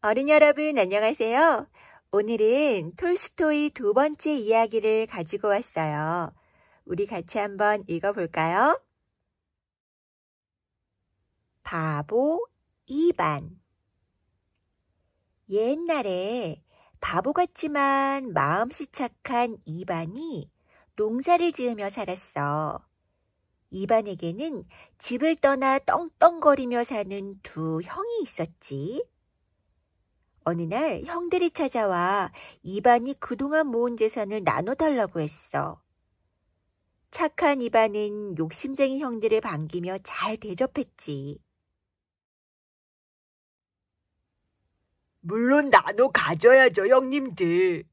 어린 여러분 안녕하세요. 오늘은 톨스토이 두 번째 이야기를 가지고 왔어요. 우리 같이 한번 읽어볼까요? 바보 이반 옛날에 바보 같지만 마음씨 착한 이반이 농사를 지으며 살았어. 이반에게는 집을 떠나 떵떵거리며 사는 두 형이 있었지. 어느 날 형들이 찾아와 이반이 그동안 모은 재산을 나눠달라고 했어. 착한 이반은 욕심쟁이 형들을 반기며 잘 대접했지. 물론 나눠 가져야죠, 형님들.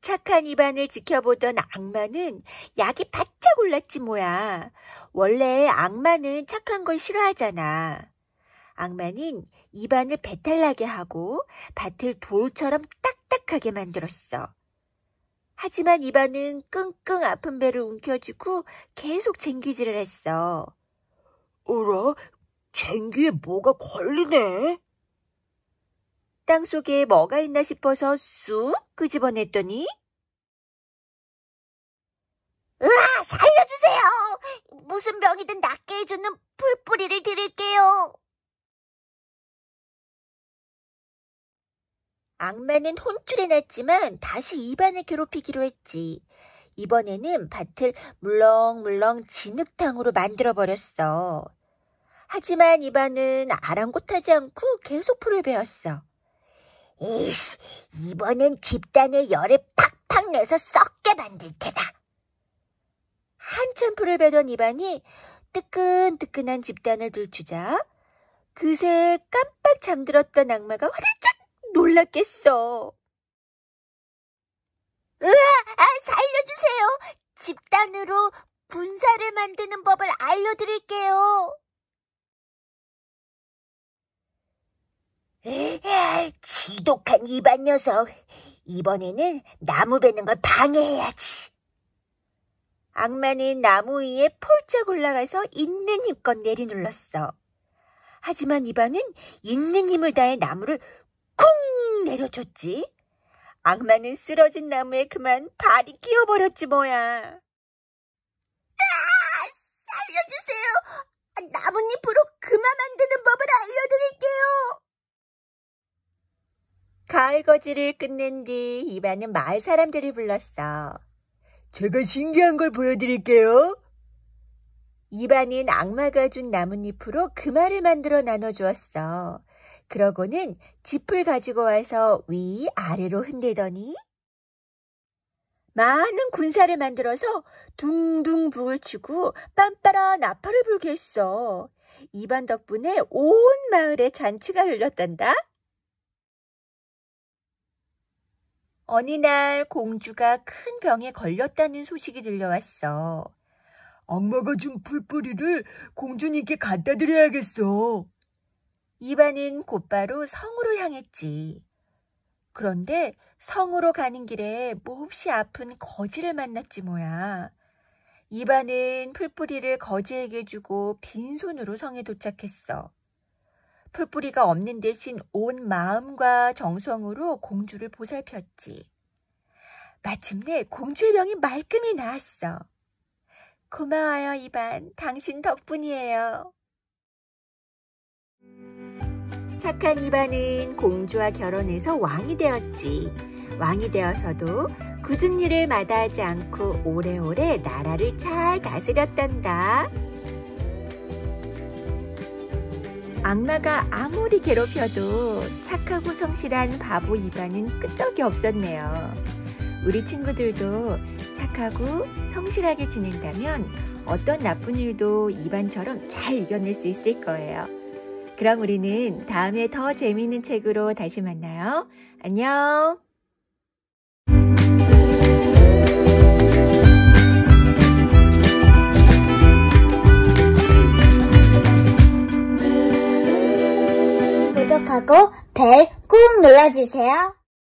착한 이반을 지켜보던 악마는 약이 바짝 올랐지 뭐야. 원래 악마는 착한 걸 싫어하잖아. 악마는 입안을 배탈나게 하고 밭을 돌처럼 딱딱하게 만들었어. 하지만 입안은 끙끙 아픈 배를 움켜쥐고 계속 쟁기질을 했어. 어라? 쟁기에 뭐가 걸리네? 땅 속에 뭐가 있나 싶어서 쑥 끄집어냈더니 으아! 살려주세요! 무슨 병이든 낫게 해주는 풀뿌리를 드릴게요. 악마는 혼쭐이 났지만 다시 입안을 괴롭히기로 했지. 이번에는 밭을 물렁물렁 진흙탕으로 만들어버렸어. 하지만 입안은 아랑곳하지 않고 계속 풀을 베었어. 에이씨, 이번엔 집단의 열을 팍팍 내서 썩게 만들 테다. 한참 풀을 베던 입안이 뜨끈뜨끈한 집단을 들추자 그새 깜빡 잠들었던 악마가 화들짝 몰랐겠어. 으아! 아, 살려주세요! 집단으로 군사를 만드는 법을 알려드릴게요. 아, 지독한 이반 녀석. 이번에는 나무 베는 걸 방해해야지. 악마는 나무 위에 폴짝 올라가서 있는 힘껏 내리눌렀어. 하지만 이반은 있는 힘을 다해 나무를 쿵 내려줬지. 악마는 쓰러진 나무에 그만 발이 끼어버렸지 뭐야. 아, 살려주세요. 나뭇잎으로 금화 만드는 법을 알려드릴게요. 가을 거지를 끝낸 뒤 이반은 마을 사람들을 불렀어. 제가 신기한 걸 보여드릴게요. 이반은 악마가 준 나뭇잎으로 금화를 그 만들어 나눠주었어. 그러고는 짚을 가지고 와서 위 아래로 흔들더니 많은 군사를 만들어서 둥둥 붕을 치고 빰빠라 나팔을 불게 했어. 이번 덕분에 온 마을에 잔치가 흘렀단다 어느 날 공주가 큰 병에 걸렸다는 소식이 들려왔어. 악마가 준 풀뿌리를 공주님께 갖다 드려야겠어. 이반은 곧바로 성으로 향했지. 그런데 성으로 가는 길에 몹시 아픈 거지를 만났지 뭐야. 이반은 풀뿌리를 거지에게 주고 빈손으로 성에 도착했어. 풀뿌리가 없는 대신 온 마음과 정성으로 공주를 보살폈지. 마침내 공주의 병이 말끔히 나았어. 고마워요, 이반. 당신 덕분이에요. 착한 이반은 공주와 결혼해서 왕이 되었지. 왕이 되어서도 굳은 일을 마다하지 않고 오래오래 나라를 잘 다스렸단다. 악마가 아무리 괴롭혀도 착하고 성실한 바보 이반은 끄떡이 없었네요. 우리 친구들도 착하고 성실하게 지낸다면 어떤 나쁜 일도 이반처럼 잘 이겨낼 수 있을 거예요. 그럼 우리는 다음에 더 재미있는 책으로 다시 만나요. 안녕! 구독하고 벨꾹눌